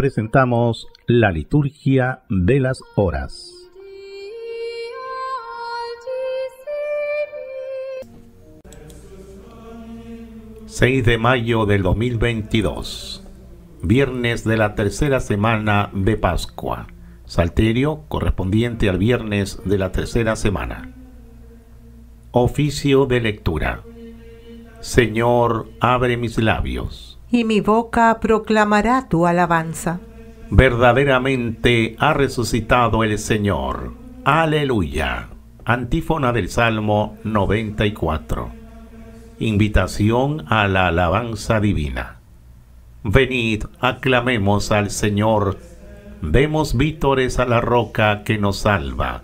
presentamos la liturgia de las horas. ...6 de mayo del 2022... ...viernes de la tercera semana de Pascua... ...salterio correspondiente al viernes de la tercera semana... ...oficio de lectura... ...Señor, abre mis labios y mi boca proclamará tu alabanza. Verdaderamente ha resucitado el Señor. Aleluya. Antífona del Salmo 94. Invitación a la alabanza divina. Venid, aclamemos al Señor. vemos vítores a la roca que nos salva.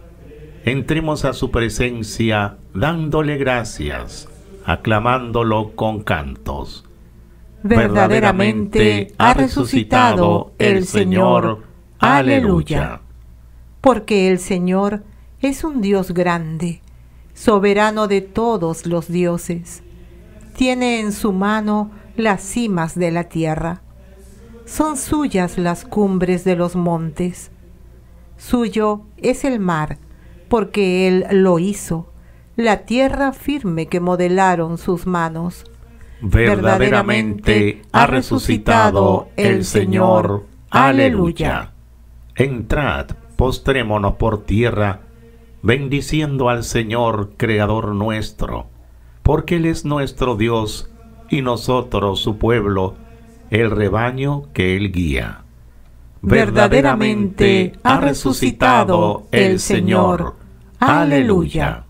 Entremos a su presencia dándole gracias, aclamándolo con cantos verdaderamente ha resucitado el Señor. Aleluya. Porque el Señor es un Dios grande, soberano de todos los dioses. Tiene en su mano las cimas de la tierra. Son suyas las cumbres de los montes. Suyo es el mar, porque Él lo hizo, la tierra firme que modelaron sus manos verdaderamente ha resucitado el Señor. Aleluya. Entrad, postrémonos por tierra, bendiciendo al Señor, Creador nuestro, porque Él es nuestro Dios y nosotros su pueblo, el rebaño que Él guía. Verdaderamente ha resucitado el Señor. Aleluya.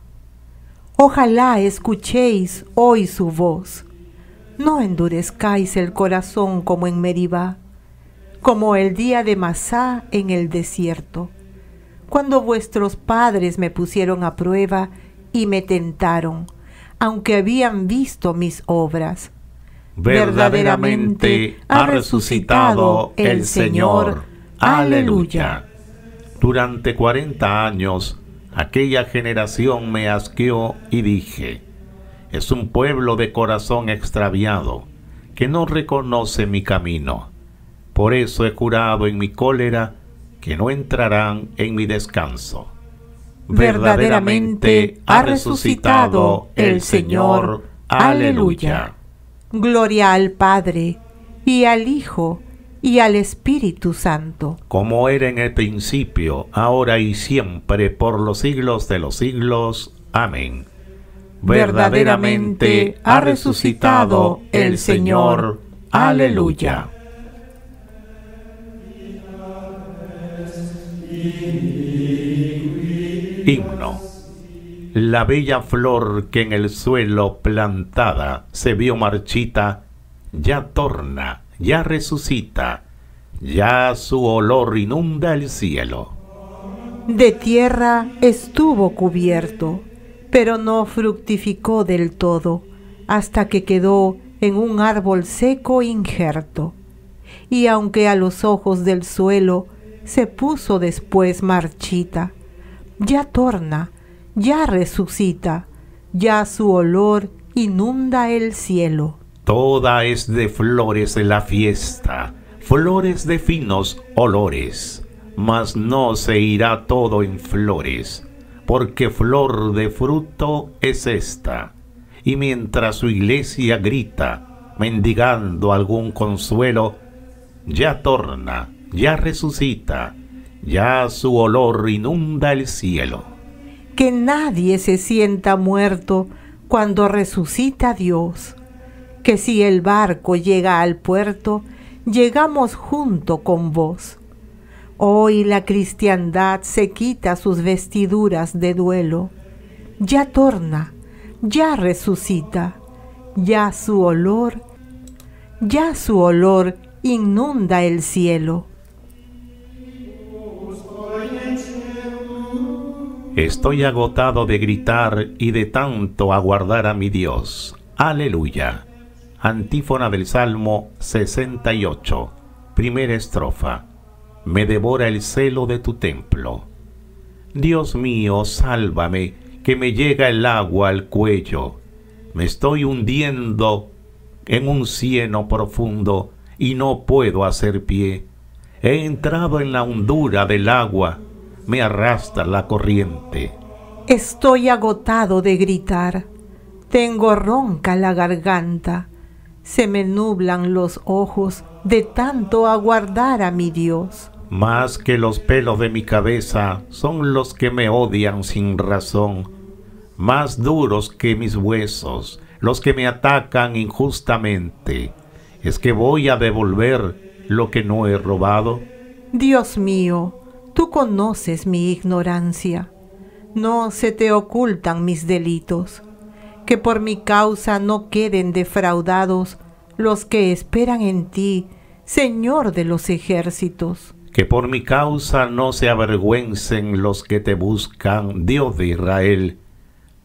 Ojalá escuchéis hoy su voz no endurezcáis el corazón como en Meribá, como el día de Masá en el desierto, cuando vuestros padres me pusieron a prueba y me tentaron, aunque habían visto mis obras. Verdaderamente ha resucitado el Señor. Aleluya. Durante cuarenta años aquella generación me asqueó y dije, es un pueblo de corazón extraviado, que no reconoce mi camino. Por eso he curado en mi cólera que no entrarán en mi descanso. Verdaderamente ha resucitado el Señor. Aleluya. Gloria al Padre, y al Hijo, y al Espíritu Santo. Como era en el principio, ahora y siempre, por los siglos de los siglos. Amén verdaderamente ha resucitado el Señor. Aleluya. Himno. La bella flor que en el suelo plantada se vio marchita, ya torna, ya resucita, ya su olor inunda el cielo. De tierra estuvo cubierto pero no fructificó del todo hasta que quedó en un árbol seco injerto. Y aunque a los ojos del suelo se puso después marchita, ya torna, ya resucita, ya su olor inunda el cielo. Toda es de flores la fiesta, flores de finos olores, mas no se irá todo en flores porque flor de fruto es esta. Y mientras su iglesia grita, mendigando algún consuelo, ya torna, ya resucita, ya su olor inunda el cielo. Que nadie se sienta muerto cuando resucita Dios, que si el barco llega al puerto, llegamos junto con vos Hoy la cristiandad se quita sus vestiduras de duelo. Ya torna, ya resucita, ya su olor, ya su olor inunda el cielo. Estoy agotado de gritar y de tanto aguardar a mi Dios. Aleluya. Antífona del Salmo 68, primera estrofa me devora el celo de tu templo. Dios mío, sálvame, que me llega el agua al cuello. Me estoy hundiendo en un cieno profundo y no puedo hacer pie. He entrado en la hondura del agua, me arrastra la corriente. Estoy agotado de gritar, tengo ronca la garganta, se me nublan los ojos de tanto aguardar a mi Dios. Más que los pelos de mi cabeza son los que me odian sin razón, más duros que mis huesos, los que me atacan injustamente. Es que voy a devolver lo que no he robado. Dios mío, tú conoces mi ignorancia. No se te ocultan mis delitos. Que por mi causa no queden defraudados los que esperan en ti, Señor de los ejércitos que por mi causa no se avergüencen los que te buscan, Dios de Israel.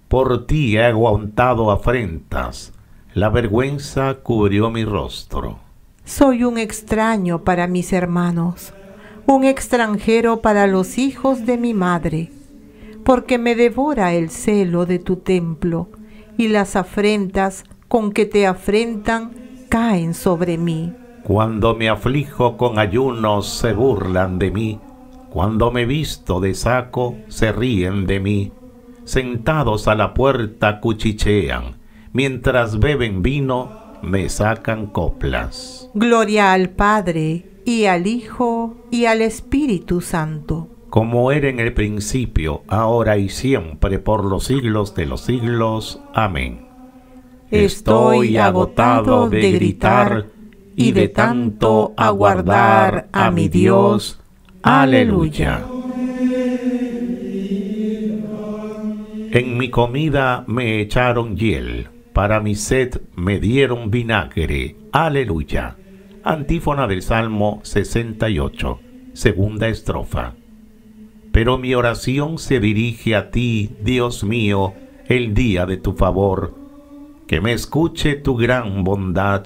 Por ti he aguantado afrentas, la vergüenza cubrió mi rostro. Soy un extraño para mis hermanos, un extranjero para los hijos de mi madre, porque me devora el celo de tu templo, y las afrentas con que te afrentan caen sobre mí. Cuando me aflijo con ayunos se burlan de mí, cuando me visto de saco se ríen de mí, sentados a la puerta cuchichean, mientras beben vino me sacan coplas. Gloria al Padre y al Hijo y al Espíritu Santo. Como era en el principio, ahora y siempre, por los siglos de los siglos. Amén. Estoy agotado de gritar y de tanto aguardar a mi Dios. Aleluya. En mi comida me echaron hiel, para mi sed me dieron vinagre. Aleluya. Antífona del Salmo 68, segunda estrofa. Pero mi oración se dirige a ti, Dios mío, el día de tu favor. Que me escuche tu gran bondad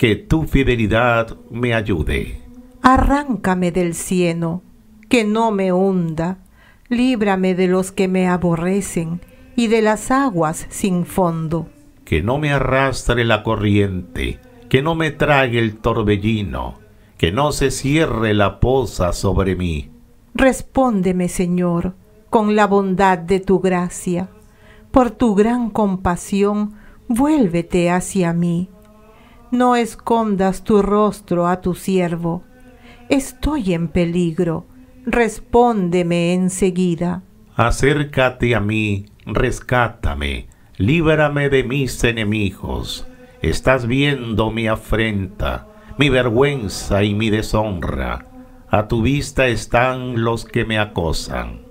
que tu fidelidad me ayude. Arráncame del cieno, que no me hunda, líbrame de los que me aborrecen y de las aguas sin fondo. Que no me arrastre la corriente, que no me trague el torbellino, que no se cierre la poza sobre mí. Respóndeme, Señor, con la bondad de tu gracia. Por tu gran compasión, vuélvete hacia mí no escondas tu rostro a tu siervo. Estoy en peligro. Respóndeme enseguida. Acércate a mí, rescátame, líbrame de mis enemigos. Estás viendo mi afrenta, mi vergüenza y mi deshonra. A tu vista están los que me acosan.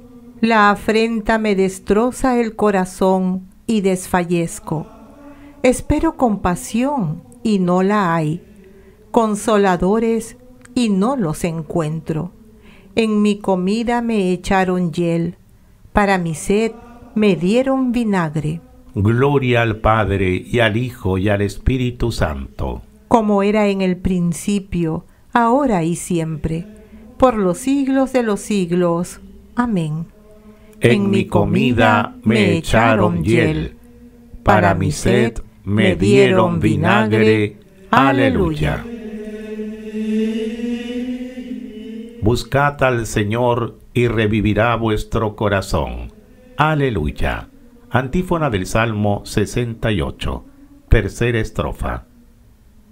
La afrenta me destroza el corazón y desfallezco. Espero compasión y no la hay, consoladores y no los encuentro. En mi comida me echaron hiel, para mi sed me dieron vinagre. Gloria al Padre y al Hijo y al Espíritu Santo. Como era en el principio, ahora y siempre, por los siglos de los siglos. Amén. En, mi comida, me echaron hiel, para mi sed me dieron vinagre. Aleluya. Buscad al Señor y revivirá vuestro corazón. Aleluya. Antífona del Salmo 68, tercera estrofa.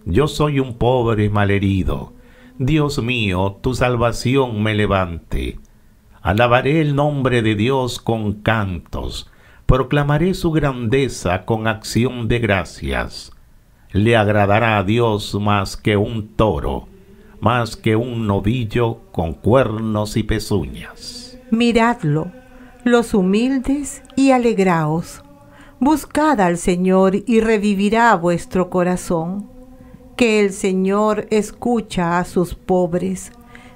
Yo soy un pobre malherido. Dios mío, tu salvación me levante. Alabaré el nombre de Dios con cantos proclamaré su grandeza con acción de gracias. Le agradará a Dios más que un toro, más que un novillo con cuernos y pezuñas. Miradlo, los humildes, y alegraos. Buscad al Señor y revivirá vuestro corazón. Que el Señor escucha a sus pobres,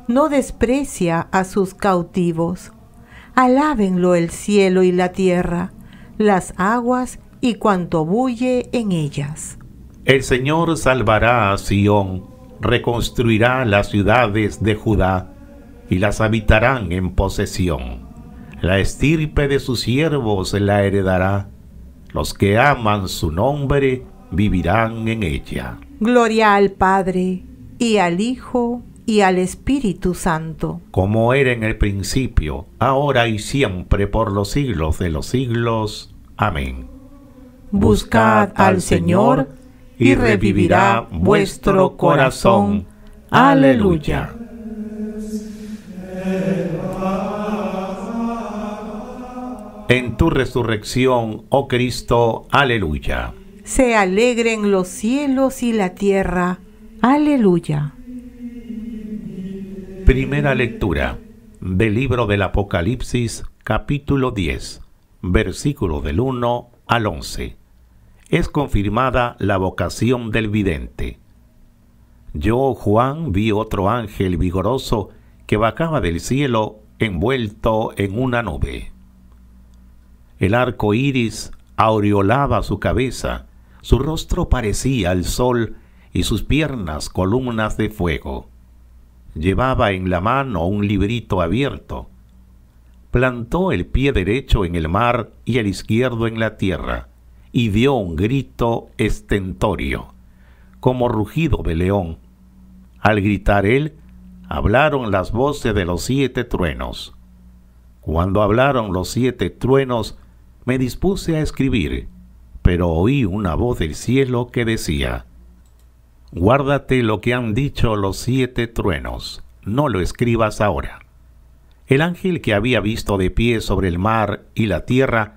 no desprecia a sus cautivos. Alábenlo el cielo y la tierra las aguas y cuanto bulle en ellas. El Señor salvará a Sión, reconstruirá las ciudades de Judá, y las habitarán en posesión. La estirpe de sus siervos la heredará. Los que aman su nombre vivirán en ella. Gloria al Padre, y al Hijo, y al Espíritu Santo. Como era en el principio, ahora y siempre, por los siglos de los siglos. Amén. Buscad al Señor y revivirá vuestro corazón. Aleluya. En tu resurrección, oh Cristo, aleluya. Se alegren los cielos y la tierra. Aleluya. Primera lectura del libro del Apocalipsis capítulo 10, versículo del 1 al 11. Es confirmada la vocación del vidente. Yo, Juan, vi otro ángel vigoroso que bajaba del cielo envuelto en una nube. El arco iris aureolaba su cabeza, su rostro parecía el sol y sus piernas columnas de fuego. Llevaba en la mano un librito abierto. Plantó el pie derecho en el mar y el izquierdo en la tierra, y dio un grito estentorio, como rugido de león. Al gritar él, hablaron las voces de los siete truenos. Cuando hablaron los siete truenos, me dispuse a escribir, pero oí una voz del cielo que decía, Guárdate lo que han dicho los siete truenos, no lo escribas ahora. El ángel que había visto de pie sobre el mar y la tierra,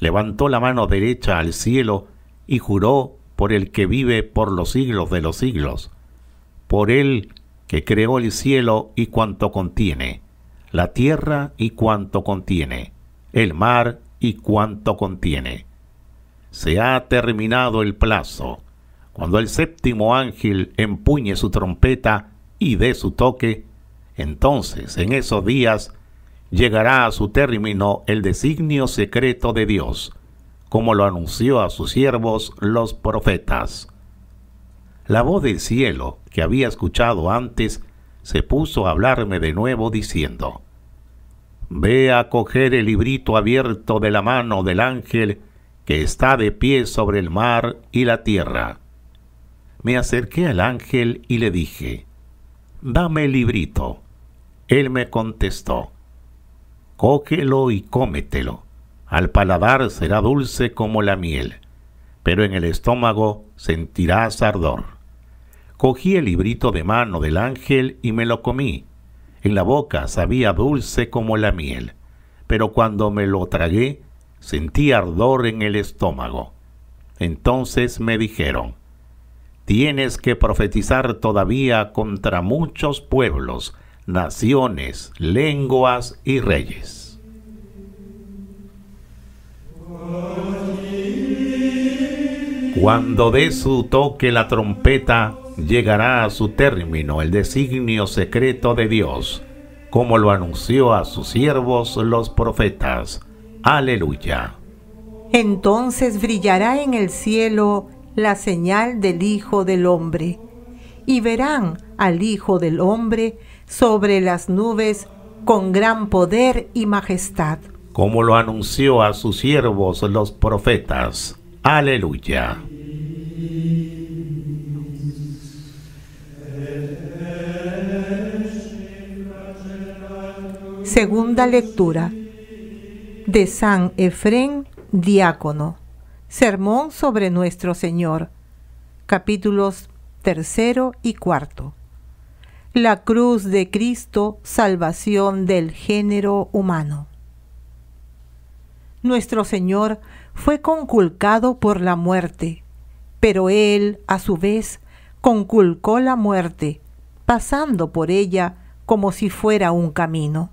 levantó la mano derecha al cielo y juró por el que vive por los siglos de los siglos, por él que creó el cielo y cuanto contiene, la tierra y cuanto contiene, el mar y cuanto contiene. Se ha terminado el plazo cuando el séptimo ángel empuñe su trompeta y dé su toque, entonces en esos días llegará a su término el designio secreto de Dios, como lo anunció a sus siervos los profetas. La voz del cielo que había escuchado antes se puso a hablarme de nuevo diciendo, Ve a coger el librito abierto de la mano del ángel que está de pie sobre el mar y la tierra me acerqué al ángel y le dije, Dame el librito. Él me contestó, Cógelo y cómetelo. Al paladar será dulce como la miel, pero en el estómago sentirás ardor. Cogí el librito de mano del ángel y me lo comí. En la boca sabía dulce como la miel, pero cuando me lo tragué, sentí ardor en el estómago. Entonces me dijeron, tienes que profetizar todavía contra muchos pueblos, naciones, lenguas y reyes. Cuando dé su toque la trompeta, llegará a su término el designio secreto de Dios, como lo anunció a sus siervos los profetas. Aleluya. Entonces brillará en el cielo la señal del Hijo del Hombre, y verán al Hijo del Hombre sobre las nubes con gran poder y majestad. Como lo anunció a sus siervos los profetas. Aleluya. Segunda lectura de San Efrén, diácono. Sermón sobre nuestro Señor, capítulos tercero y cuarto. La cruz de Cristo, salvación del género humano. Nuestro Señor fue conculcado por la muerte, pero Él, a su vez, conculcó la muerte, pasando por ella como si fuera un camino.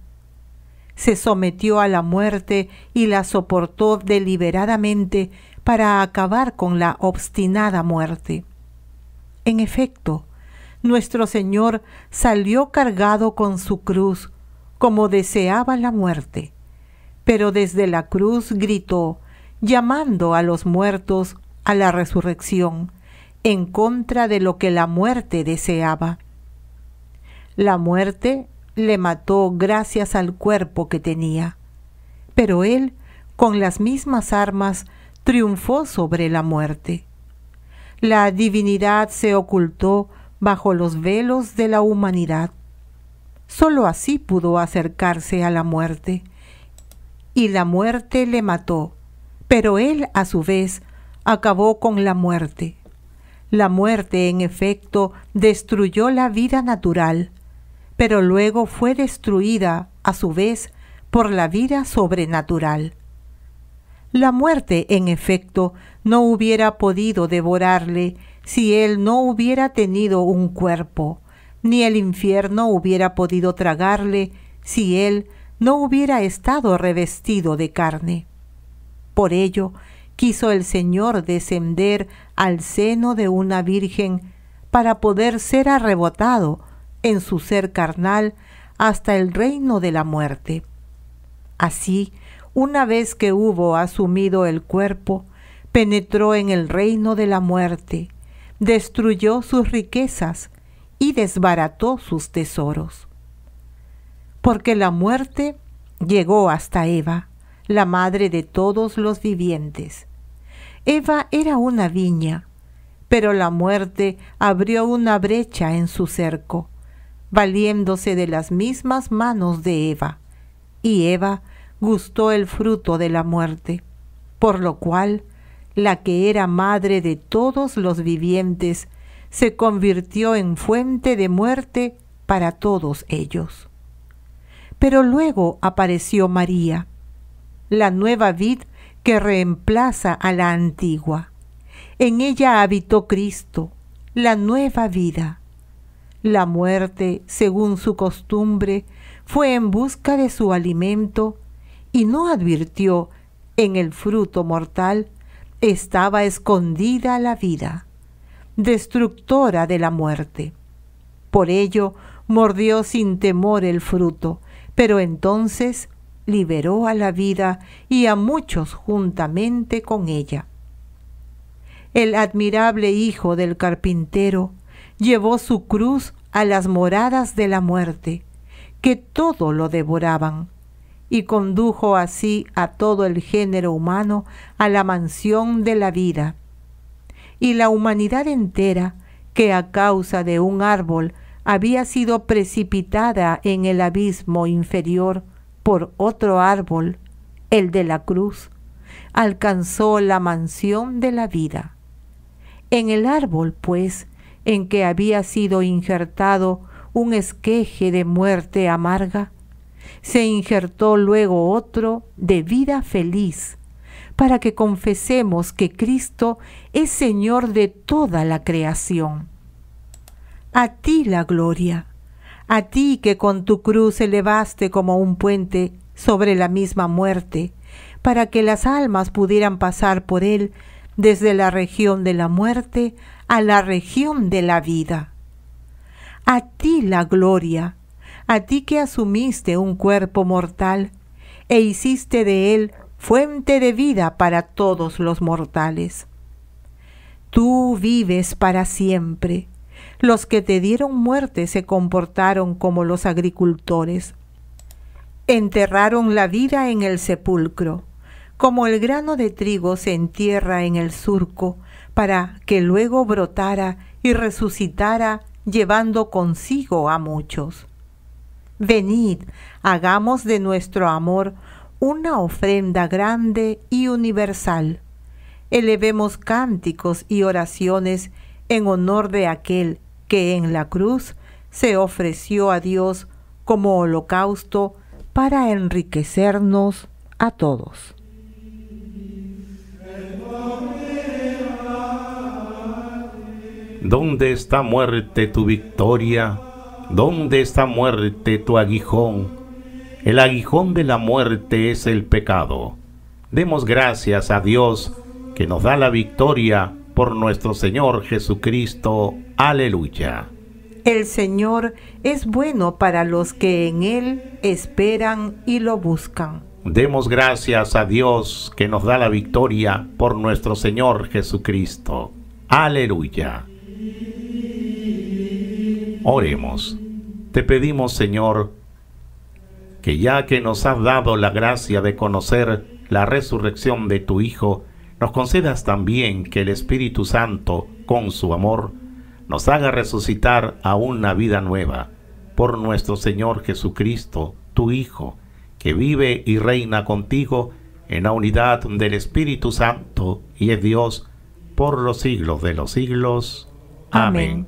Se sometió a la muerte y la soportó deliberadamente para acabar con la obstinada muerte. En efecto, nuestro Señor salió cargado con su cruz, como deseaba la muerte. Pero desde la cruz gritó, llamando a los muertos a la resurrección, en contra de lo que la muerte deseaba. La muerte le mató gracias al cuerpo que tenía, pero él, con las mismas armas, triunfó sobre la muerte. La divinidad se ocultó bajo los velos de la humanidad. Solo así pudo acercarse a la muerte. Y la muerte le mató, pero él a su vez acabó con la muerte. La muerte, en efecto, destruyó la vida natural, pero luego fue destruida, a su vez, por la vida sobrenatural. La muerte, en efecto, no hubiera podido devorarle si él no hubiera tenido un cuerpo, ni el infierno hubiera podido tragarle si él no hubiera estado revestido de carne. Por ello, quiso el Señor descender al seno de una virgen para poder ser arrebotado en su ser carnal hasta el reino de la muerte. Así, una vez que hubo asumido el cuerpo, penetró en el reino de la muerte, destruyó sus riquezas y desbarató sus tesoros. Porque la muerte llegó hasta Eva, la madre de todos los vivientes. Eva era una viña, pero la muerte abrió una brecha en su cerco, valiéndose de las mismas manos de Eva, y Eva gustó el fruto de la muerte, por lo cual la que era madre de todos los vivientes se convirtió en fuente de muerte para todos ellos. Pero luego apareció María, la nueva vid que reemplaza a la antigua. En ella habitó Cristo, la nueva vida. La muerte, según su costumbre, fue en busca de su alimento y no advirtió en el fruto mortal estaba escondida la vida, destructora de la muerte. Por ello mordió sin temor el fruto, pero entonces liberó a la vida y a muchos juntamente con ella. El admirable hijo del carpintero llevó su cruz a las moradas de la muerte, que todo lo devoraban y condujo así a todo el género humano a la mansión de la vida. Y la humanidad entera, que a causa de un árbol había sido precipitada en el abismo inferior por otro árbol, el de la cruz, alcanzó la mansión de la vida. En el árbol, pues, en que había sido injertado un esqueje de muerte amarga, se injertó luego otro de vida feliz, para que confesemos que Cristo es Señor de toda la creación. A ti la gloria, a ti que con tu cruz elevaste como un puente sobre la misma muerte, para que las almas pudieran pasar por él desde la región de la muerte a la región de la vida. A ti la gloria, a ti que asumiste un cuerpo mortal e hiciste de él fuente de vida para todos los mortales. Tú vives para siempre. Los que te dieron muerte se comportaron como los agricultores. Enterraron la vida en el sepulcro, como el grano de trigo se entierra en el surco, para que luego brotara y resucitara llevando consigo a muchos. Venid, hagamos de nuestro amor una ofrenda grande y universal. Elevemos cánticos y oraciones en honor de aquel que en la cruz se ofreció a Dios como holocausto para enriquecernos a todos. ¿Dónde está muerte tu victoria? ¿Dónde está muerte tu aguijón? El aguijón de la muerte es el pecado. Demos gracias a Dios que nos da la victoria por nuestro Señor Jesucristo. Aleluya. El Señor es bueno para los que en Él esperan y lo buscan. Demos gracias a Dios que nos da la victoria por nuestro Señor Jesucristo. Aleluya. Oremos. Te pedimos, Señor, que ya que nos has dado la gracia de conocer la resurrección de tu Hijo, nos concedas también que el Espíritu Santo, con su amor, nos haga resucitar a una vida nueva, por nuestro Señor Jesucristo, tu Hijo, que vive y reina contigo en la unidad del Espíritu Santo y es Dios por los siglos de los siglos. Amén.